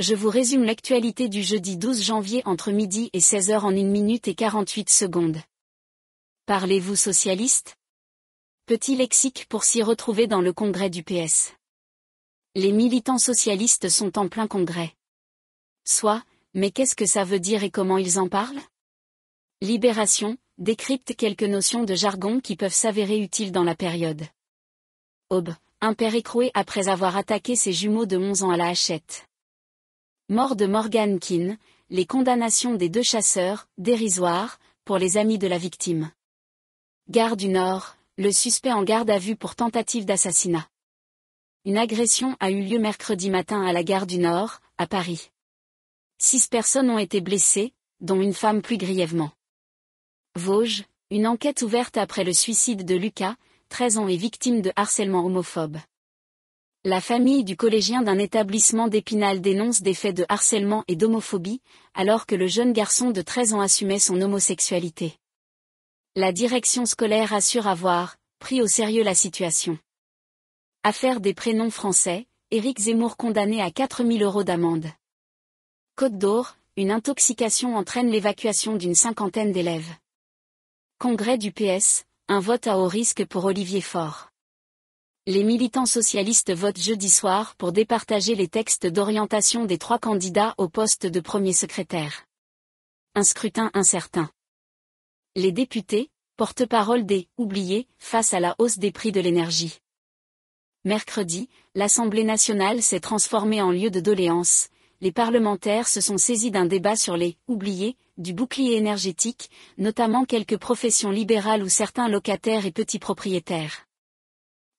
je vous résume l'actualité du jeudi 12 janvier entre midi et 16h en 1 minute et 48 secondes. Parlez-vous socialiste Petit lexique pour s'y retrouver dans le congrès du PS. Les militants socialistes sont en plein congrès. Soit, mais qu'est-ce que ça veut dire et comment ils en parlent Libération, décrypte quelques notions de jargon qui peuvent s'avérer utiles dans la période. Aube, un père écroué après avoir attaqué ses jumeaux de 11 ans à la hachette. Mort de Morgan Keane, les condamnations des deux chasseurs, dérisoires, pour les amis de la victime. Gare du Nord, le suspect en garde à vue pour tentative d'assassinat. Une agression a eu lieu mercredi matin à la gare du Nord, à Paris. Six personnes ont été blessées, dont une femme plus grièvement. Vosges, une enquête ouverte après le suicide de Lucas, 13 ans et victime de harcèlement homophobe. La famille du collégien d'un établissement d'Épinal dénonce des faits de harcèlement et d'homophobie, alors que le jeune garçon de 13 ans assumait son homosexualité. La direction scolaire assure avoir pris au sérieux la situation. Affaire des prénoms français, Éric Zemmour condamné à 4000 euros d'amende. Côte d'Or, une intoxication entraîne l'évacuation d'une cinquantaine d'élèves. Congrès du PS, un vote à haut risque pour Olivier Faure. Les militants socialistes votent jeudi soir pour départager les textes d'orientation des trois candidats au poste de premier secrétaire. Un scrutin incertain. Les députés, porte-parole des oubliés face à la hausse des prix de l'énergie. Mercredi, l'Assemblée nationale s'est transformée en lieu de doléance. Les parlementaires se sont saisis d'un débat sur les oubliés du bouclier énergétique, notamment quelques professions libérales ou certains locataires et petits propriétaires.